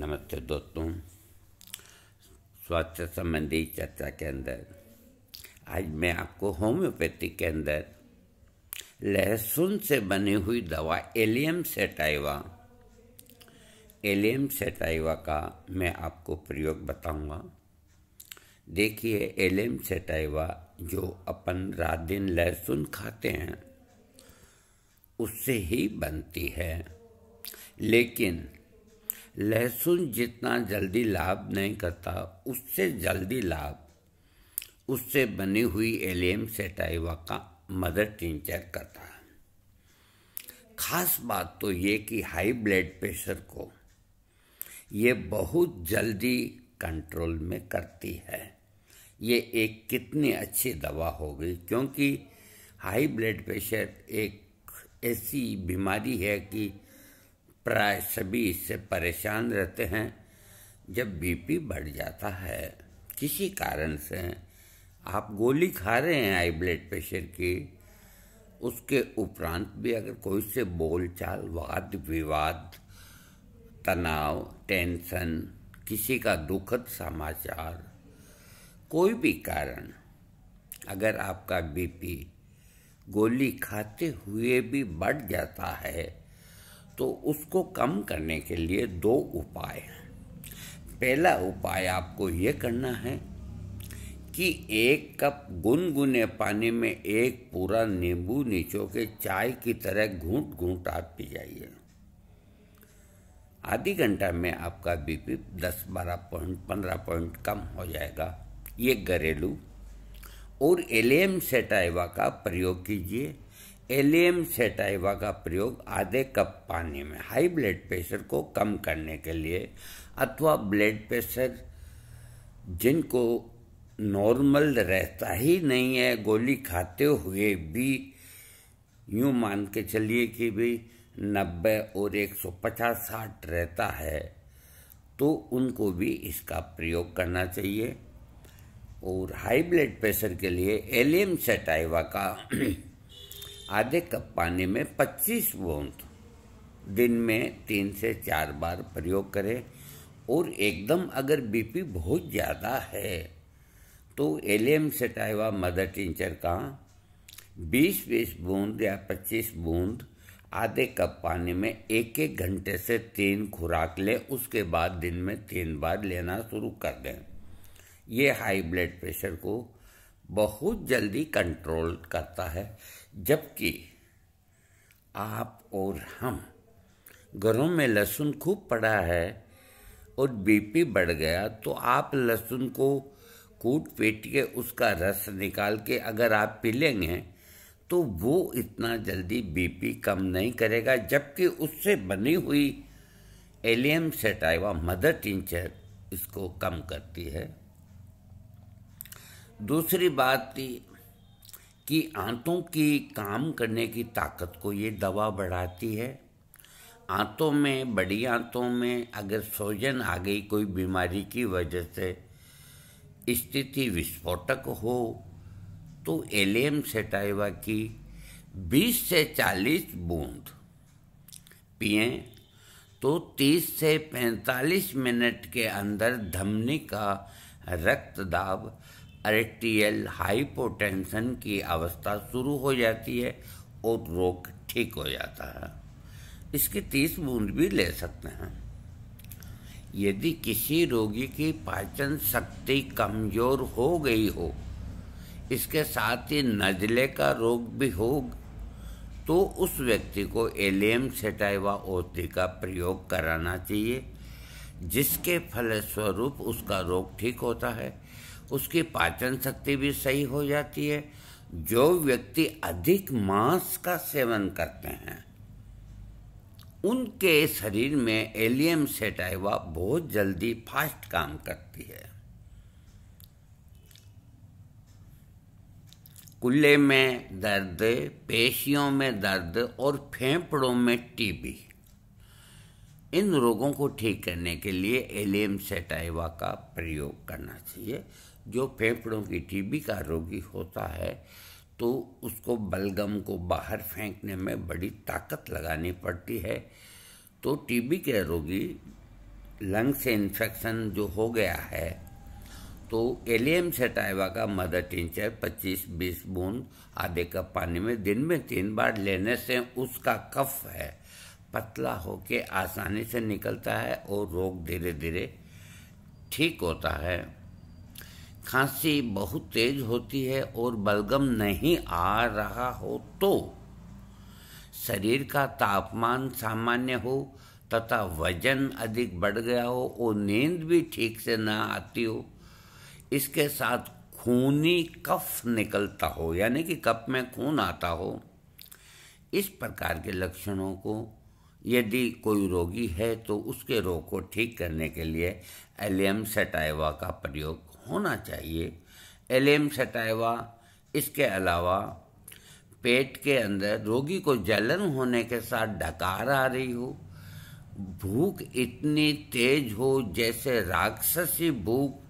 नमस्ते दोस्तों स्वास्थ्य संबंधी चर्चा के अंदर आज मैं आपको होम्योपैथी के अंदर लहसुन से बनी हुई दवा एलियम सेटाइवा एलियम सेटाइवा का मैं आपको प्रयोग बताऊंगा देखिए एलियम सेटाइवा जो अपन रात दिन लहसुन खाते हैं उससे ही बनती है लेकिन लहसुन जितना जल्दी लाभ नहीं करता उससे जल्दी लाभ उससे बनी हुई एलियम सेटाइवा का मदर टिंचर करता है खास बात तो ये कि हाई ब्लड प्रेशर को ये बहुत जल्दी कंट्रोल में करती है ये एक कितनी अच्छी दवा होगी क्योंकि हाई ब्लड प्रेशर एक ऐसी बीमारी है कि प्राय सभी इससे परेशान रहते हैं जब बीपी बढ़ जाता है किसी कारण से आप गोली खा रहे हैं हाई ब्लड प्रेशर की उसके उपरांत भी अगर कोई से बोलचाल वाद विवाद तनाव टेंशन किसी का दुखद समाचार कोई भी कारण अगर आपका बीपी गोली खाते हुए भी बढ़ जाता है तो उसको कम करने के लिए दो उपाय हैं पहला उपाय आपको ये करना है कि एक कप गुनगुने पानी में एक पूरा नींबू नीचो के चाय की तरह घूंट घूंट आप पी जाइए आधी घंटा में आपका बीपी 10 बारह पॉइंट पंद्रह पॉइंट कम हो जाएगा ये घरेलू और एलियम सेटाइवा का प्रयोग कीजिए एलियम सेटाइवा का प्रयोग आधे कप पानी में हाई ब्लड प्रेशर को कम करने के लिए अथवा ब्लड प्रेशर जिनको नॉर्मल रहता ही नहीं है गोली खाते हुए भी यूँ मान के चलिए कि भी नब्बे और एक सौ पचास साठ रहता है तो उनको भी इसका प्रयोग करना चाहिए और हाई ब्लड प्रेशर के लिए एलियम सेटाइवा का आधे कप पानी में 25 बूंद दिन में तीन से चार बार प्रयोग करें और एकदम अगर बीपी बहुत ज़्यादा है तो allium sativa mother tincture का 20 बीस बूंद या 25 बूंद आधे कप पानी में एक एक घंटे से तीन खुराक लें उसके बाद दिन में तीन बार लेना शुरू कर दें ये हाई ब्लड प्रेशर को बहुत जल्दी कंट्रोल करता है जबकि आप और हम घरों में लहसुन खूब पड़ा है और बीपी बढ़ गया तो आप लहसुन को कूट पेट के उसका रस निकाल के अगर आप पी लेंगे तो वो इतना जल्दी बीपी कम नहीं करेगा जबकि उससे बनी हुई एलियम सेटाइवा मदर टिंचर इसको कम करती है दूसरी बात थी कि आंतों की काम करने की ताकत को ये दवा बढ़ाती है आंतों में बड़ी आंतों में अगर सोजन आ गई कोई बीमारी की वजह से स्थिति विस्फोटक हो तो एलियम सेटाइवा की 20 से 40 बूंद पिए तो 30 से 45 मिनट के अंदर धमनी का रक्त दाब अरेक्टियल हाइपोटेंशन की अवस्था शुरू हो जाती है और रोग ठीक हो जाता है इसकी तीस बूंद भी ले सकते हैं यदि किसी रोगी की पाचन शक्ति कमजोर हो गई हो इसके साथ ही नजले का रोग भी हो तो उस व्यक्ति को एलियम सेटाइवा औषधि का प्रयोग कराना चाहिए जिसके फलस्वरूप उसका रोग ठीक होता है उसकी पाचन शक्ति भी सही हो जाती है जो व्यक्ति अधिक मांस का सेवन करते हैं उनके शरीर में एलियम सेटाइवा बहुत जल्दी फास्ट काम करती है कुल्ले में दर्द पेशियों में दर्द और फेफड़ों में टीबी इन रोगों को ठीक करने के लिए एलियम सेटाइवा का प्रयोग करना चाहिए जो फेफड़ों की टीबी का रोगी होता है तो उसको बलगम को बाहर फेंकने में बड़ी ताकत लगानी पड़ती है तो टीबी के रोगी लंग से इन्फेक्शन जो हो गया है तो एलियम सेटाइवा का मदर टिंचर 25-20 बूंद आधे कप पानी में दिन में तीन बार लेने से उसका कफ है पतला होके आसानी से निकलता है और रोग धीरे धीरे ठीक होता है खांसी बहुत तेज होती है और बलगम नहीं आ रहा हो तो शरीर का तापमान सामान्य हो तथा वजन अधिक बढ़ गया हो और नींद भी ठीक से ना आती हो इसके साथ खूनी कफ निकलता हो यानी कि कफ में खून आता हो इस प्रकार के लक्षणों को यदि कोई रोगी है तो उसके रोग को ठीक करने के लिए एलियम सेटाइवा का प्रयोग होना चाहिए एलेम सटाइवा इसके अलावा पेट के अंदर रोगी को जलन होने के साथ डकार आ रही हो भूख इतनी तेज हो जैसे राक्षसी भूख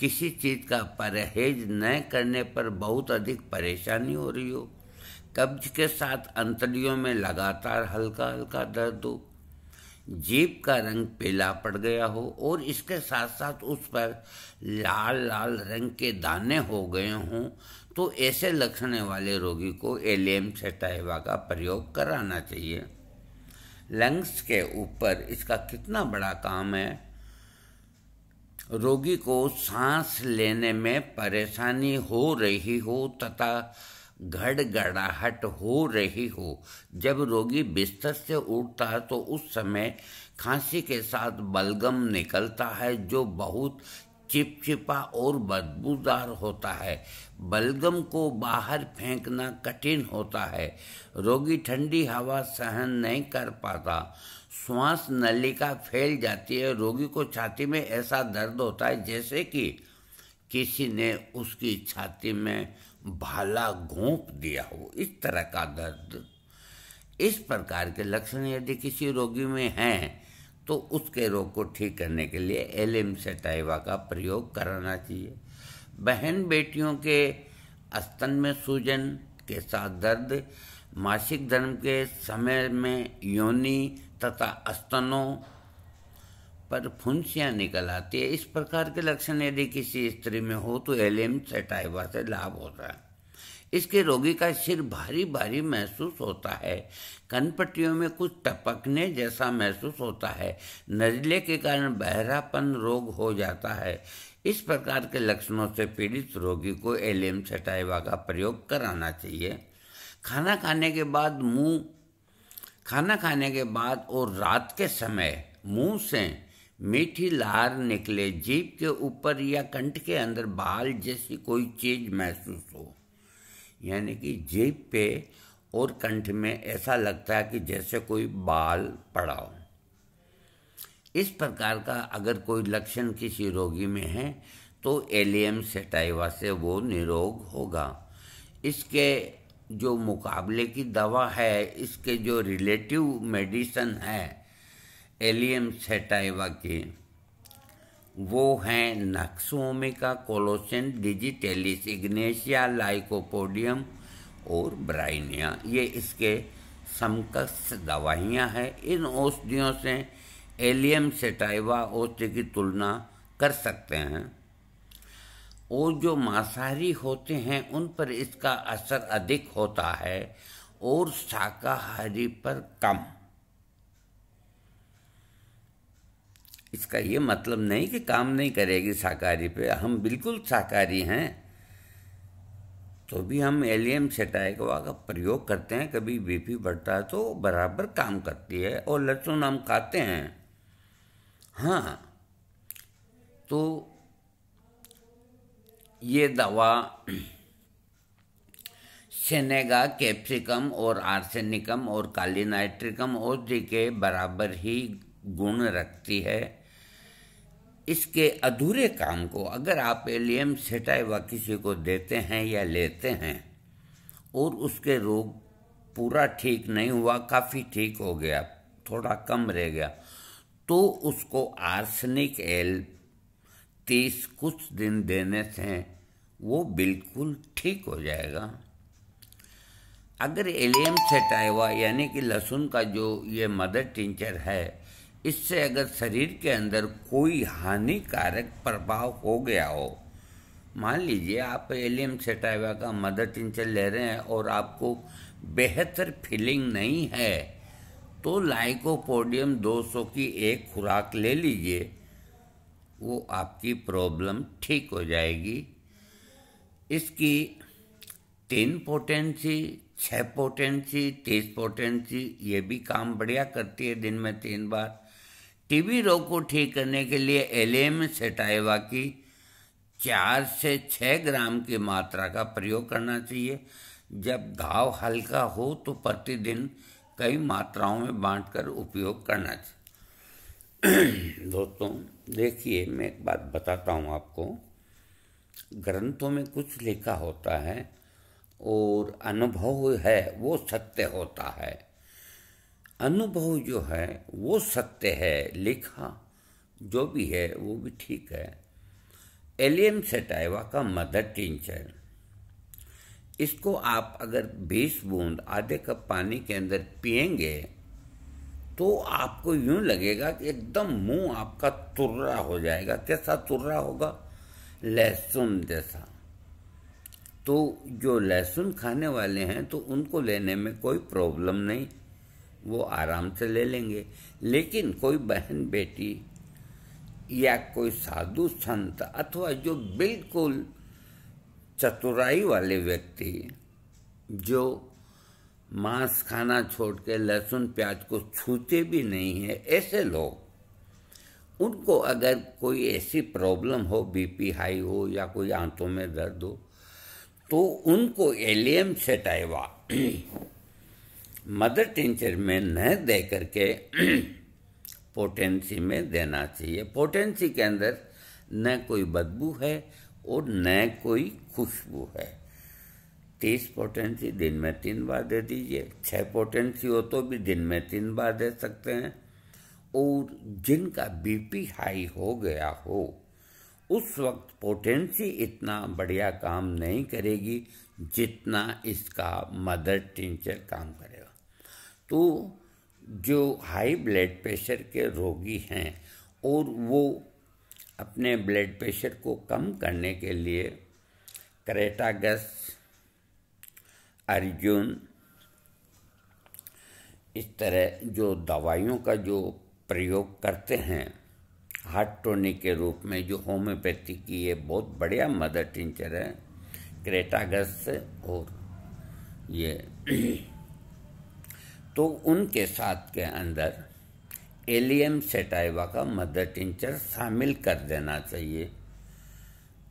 किसी चीज़ का परहेज न करने पर बहुत अधिक परेशानी हो रही हो कब्ज के साथ अंतड़ियों में लगातार हल्का हल्का दर्द हो जीप का रंग पीला पड़ गया हो और इसके साथ साथ उस पर लाल लाल रंग के दाने हो गए हों तो ऐसे लक्षण वाले रोगी को एलियम सेटाइवा का प्रयोग कराना चाहिए लंग्स के ऊपर इसका कितना बड़ा काम है रोगी को सांस लेने में परेशानी हो रही हो तथा घड़गड़ाहट हो रही हो जब रोगी बिस्तर से उठता है तो उस समय खांसी के साथ बलगम निकलता है जो बहुत चिपचिपा और बदबूदार होता है बलगम को बाहर फेंकना कठिन होता है रोगी ठंडी हवा सहन नहीं कर पाता श्वास नलिका फैल जाती है रोगी को छाती में ऐसा दर्द होता है जैसे कि किसी ने उसकी छाती में भाला घोंप दिया हो इस तरह का दर्द इस प्रकार के लक्षण यदि किसी रोगी में हैं तो उसके रोग को ठीक करने के लिए एलिम सेटाइवा का प्रयोग कराना चाहिए बहन बेटियों के स्तन में सूजन के साथ दर्द मासिक धर्म के समय में योनि तथा स्तनों पर फुंसियाँ निकल आती है इस प्रकार के लक्षण यदि किसी स्त्री में हो तो एलियम सेटाइवा से लाभ होता है इसके रोगी का सिर भारी भारी महसूस होता है कनपट्टियों में कुछ टपकने जैसा महसूस होता है नजले के कारण बहरापन रोग हो जाता है इस प्रकार के लक्षणों से पीड़ित रोगी को एलियम सेटाइवा का प्रयोग कराना चाहिए खाना खाने के बाद मुंह खाना खाने के बाद और रात के समय मुंह से मीठी लार निकले जीप के ऊपर या कंठ के अंदर बाल जैसी कोई चीज महसूस हो यानी कि जीप पे और कंठ में ऐसा लगता है कि जैसे कोई बाल पड़ा हो इस प्रकार का अगर कोई लक्षण किसी रोगी में है तो एलियम सेटाइवा से वो निरोग होगा इसके जो मुकाबले की दवा है इसके जो रिलेटिव मेडिसन है एलियम सेटाइवा के वो हैं nux vomica colocynth digitalis ignatia lycopodium और ब्राइनिया ये इसके समकक्ष दवाइयाँ हैं इन औषधियों से एलियम सेटाइवा औषधि की तुलना कर सकते हैं और जो मांसाहारी होते हैं उन पर इसका असर अधिक होता है और शाकाहारी पर कम इसका ये मतलब नहीं कि काम नहीं करेगी शाकाहारी पे हम बिल्कुल शाकाहारी हैं तो भी हम एलियम सेटाइकवा का प्रयोग करते हैं कभी बीपी बढ़ता है तो बराबर काम करती है और लहसुन हम खाते हैं हाँ तो ये दवा सेनेगा कैप्सिकम और आर्सेनिकम और काली नाइट्रिकम जी के बराबर ही गुण रखती है इसके अधूरे काम को अगर आप एलियम सेटाइवा किसी को देते हैं या लेते हैं और उसके रोग पूरा ठीक नहीं हुआ काफ़ी ठीक हो गया थोड़ा कम रह गया तो उसको आर्सनिक एल तीस कुछ दिन देने से वो बिल्कुल ठीक हो जाएगा अगर एलियम सेटाइवा यानी कि लहसुन का जो ये मदर टिंचर है इससे अगर शरीर के अंदर कोई हानिकारक प्रभाव हो गया हो मान लीजिए आप एलियम सेटाइवा का मदर टिंचर ले रहे हैं और आपको बेहतर फीलिंग नहीं है तो लाइकोपोडियम 200 की एक खुराक ले लीजिए वो आपकी प्रॉब्लम ठीक हो जाएगी इसकी तीन पोटेंसी छः पोटेंसी तीस पोटेंसी ये भी काम बढ़िया करती है दिन में तीन बार टीबी रोग को ठीक करने के लिए एलेम सेटाइवा की चार से छः ग्राम की मात्रा का प्रयोग करना चाहिए जब घाव हल्का हो तो प्रतिदिन कई मात्राओं में बांटकर उपयोग करना चाहिए दोस्तों देखिए मैं एक बात बताता हूँ आपको ग्रंथों में कुछ लिखा होता है और अनुभव है वो सत्य होता है अनुभव जो है वो सत्य है लिखा जो भी है वो भी ठीक है एलियन सेटाइवा का मदर टिंचर इसको आप अगर 20 बूंद आधे कप पानी के अंदर पिएंगे तो आपको यूं लगेगा कि एकदम मुंह आपका तुर्रा हो जाएगा कैसा तुर्रा होगा लहसुन जैसा तो जो लहसुन खाने वाले हैं तो उनको लेने में कोई प्रॉब्लम नहीं वो आराम से ले लेंगे लेकिन कोई बहन बेटी या कोई साधु संत अथवा जो बिल्कुल चतुराई वाले व्यक्ति जो मांस खाना छोड़ के लहसुन प्याज को छूते भी नहीं है ऐसे लोग उनको अगर कोई ऐसी प्रॉब्लम हो बीपी हाई हो या कोई आंतों में दर्द हो तो उनको एलियम सेटाइवा मदर टेंचर में न दे करके पोटेंसी में देना चाहिए पोटेंसी के अंदर न कोई बदबू है और न कोई खुशबू है तीस पोटेंसी दिन में तीन बार दे दीजिए छः पोटेंसी हो तो भी दिन में तीन बार दे सकते हैं और जिनका बीपी हाई हो गया हो उस वक्त पोटेंसी इतना बढ़िया काम नहीं करेगी जितना इसका मदर टिंचर काम करेगा तो जो हाई ब्लड प्रेशर के रोगी हैं और वो अपने ब्लड प्रेशर को कम करने के लिए करेटागस अर्जुन इस तरह जो दवाइयों का जो प्रयोग करते हैं हार्ट टोनिक के रूप में जो होम्योपैथी की ये बहुत बढ़िया मदर टिंचर है क्रेटागस और ये तो उनके साथ के अंदर एलियम सेटाइवा का मदर टिंचर शामिल कर देना चाहिए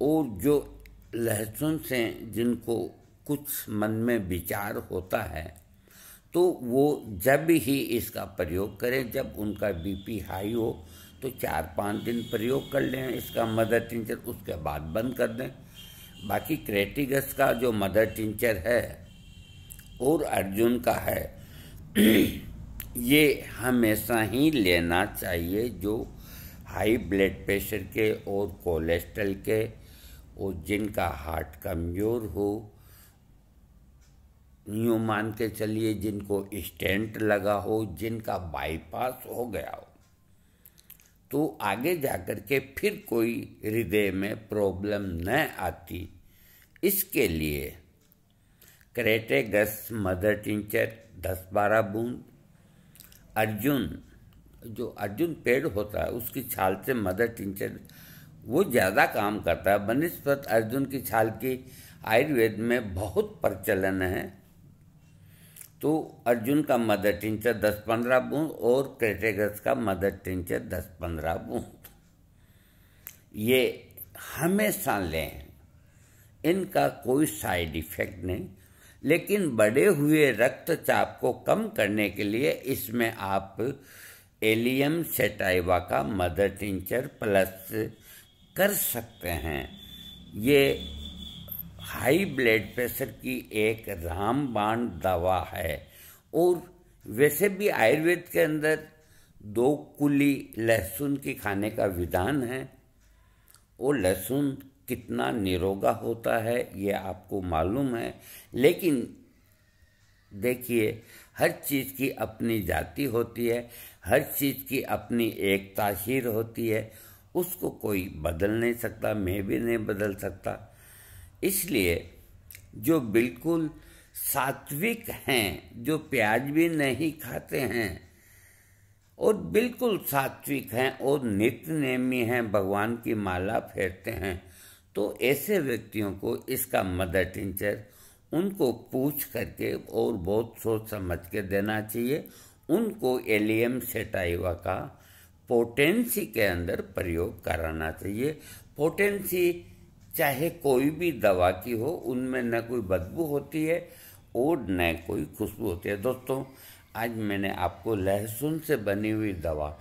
और जो लहसुन से जिनको कुछ मन में विचार होता है तो वो जब ही इसका प्रयोग करें जब उनका बीपी हाई हो तो चार पाँच दिन प्रयोग कर लें इसका मदर टिंचर उसके बाद बंद कर दें बाकी क्रेटिगस का जो मदर टिंचर है और अर्जुन का है ये हमेशा ही लेना चाहिए जो हाई ब्लड प्रेशर के और कोलेस्ट्रल के और जिनका हार्ट कमज़ोर हो यूँ मान के चलिए जिनको स्टेंट लगा हो जिनका बाईपास हो गया हो तो आगे जाकर के फिर कोई हृदय में प्रॉब्लम न आती इसके लिए क्रेटेगस मदर टिंचर दस बारह बूंद अर्जुन जो अर्जुन पेड़ होता है उसकी छाल से मदर टिंचर वो ज़्यादा काम करता है बनस्पत अर्जुन की छाल की आयुर्वेद में बहुत प्रचलन है तो अर्जुन का मदर टिंचर दस पंद्रह बूंद और क्रेटेगस का मदर टिंचर दस पंद्रह बूंद ये हमेशा लें इनका कोई साइड इफेक्ट नहीं लेकिन बढ़े हुए रक्तचाप को कम करने के लिए इसमें आप एलियम सेटाइवा का मदर टिंचर प्लस कर सकते हैं ये हाई ब्लड प्रेशर की एक रामबाण दवा है और वैसे भी आयुर्वेद के अंदर दो कुली लहसुन की खाने का विधान है वो लहसुन कितना निरोगा होता है ये आपको मालूम है लेकिन देखिए हर चीज़ की अपनी जाति होती है हर चीज़ की अपनी एक तासीर होती है उसको कोई बदल नहीं सकता मैं भी नहीं बदल सकता इसलिए जो बिल्कुल सात्विक हैं जो प्याज भी नहीं खाते हैं और बिल्कुल सात्विक हैं और नित्य नेमी हैं भगवान की माला फेरते हैं तो ऐसे व्यक्तियों को इसका मदर टीचर उनको पूछ करके और बहुत सोच समझ के देना चाहिए उनको एलियम सेटाइवा का पोटेंसी के अंदर प्रयोग कराना चाहिए पोटेंसी चाहे कोई भी दवा की हो उनमें न कोई बदबू होती है और न कोई खुशबू होती है दोस्तों आज मैंने आपको लहसुन से बनी हुई दवा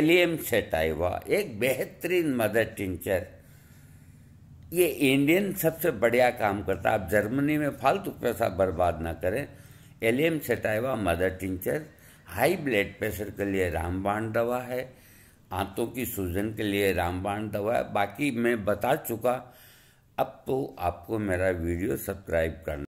एलियम सेटाइवा एक बेहतरीन मदर टिंचर ये इंडियन सबसे बढ़िया काम करता आप जर्मनी में फालतू पैसा बर्बाद ना करें allium sativa mother tincture high blood pressure के लिए रामबाण दवा है आंतों की सूजन के लिए रामबाण दवा है बाकी मैं बता चुका अब तो आपको मेरा वीडियो सब्सक्राइब करना